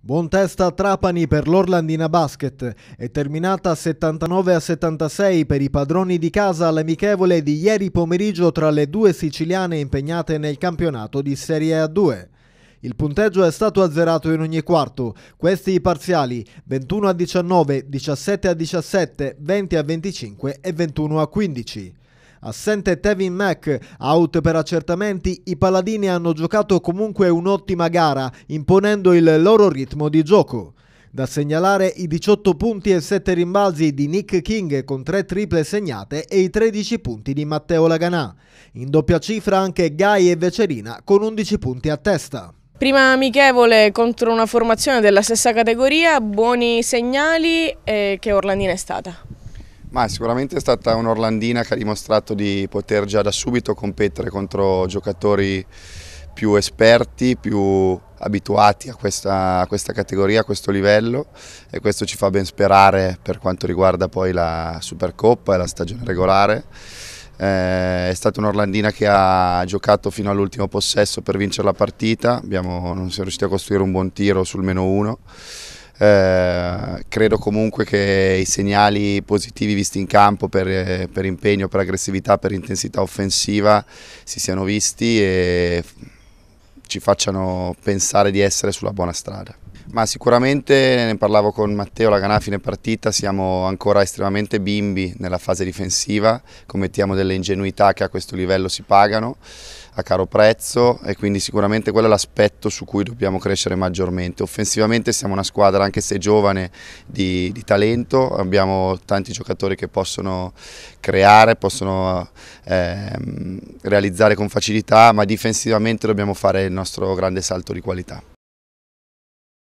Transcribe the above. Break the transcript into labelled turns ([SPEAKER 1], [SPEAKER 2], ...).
[SPEAKER 1] Buon test a Trapani per l'Orlandina Basket. È terminata 79 a 76 per i padroni di casa l'amichevole di ieri pomeriggio tra le due siciliane impegnate nel campionato di Serie A2. Il punteggio è stato azzerato in ogni quarto. Questi i parziali 21 a 19, 17 a 17, 20 a 25 e 21 a 15. Assente Tevin Mack, out per accertamenti, i paladini hanno giocato comunque un'ottima gara, imponendo il loro ritmo di gioco. Da segnalare i 18 punti e 7 rimbalzi di Nick King con 3 triple segnate e i 13 punti di Matteo Laganà. In doppia cifra anche Gai e Vecerina con 11 punti a testa. Prima amichevole contro una formazione della stessa categoria, buoni segnali eh, che Orlandina è stata.
[SPEAKER 2] Ma sicuramente è stata un'Orlandina che ha dimostrato di poter già da subito competere contro giocatori più esperti, più abituati a questa, a questa, categoria, a questo livello e questo ci fa ben sperare per quanto riguarda poi la Supercoppa e la stagione regolare. Eh, è stata un'Orlandina che ha giocato fino all'ultimo possesso per vincere la partita, Abbiamo, non siamo riusciti a costruire un buon tiro sul meno uno. Eh, credo comunque che i segnali positivi visti in campo per, eh, per, impegno, per aggressività, per intensità offensiva si siano visti e ci facciano pensare di essere sulla buona strada. Ma sicuramente ne parlavo con Matteo, la gara fine partita, siamo ancora estremamente bimbi nella fase difensiva, commettiamo delle ingenuità che a questo livello si pagano a caro prezzo e quindi sicuramente quello è l'aspetto su cui dobbiamo crescere maggiormente. Offensivamente siamo una squadra anche se giovane di, di talento, abbiamo tanti giocatori che possono creare, possono eh, realizzare con facilità, ma difensivamente dobbiamo fare il nostro grande salto di qualità.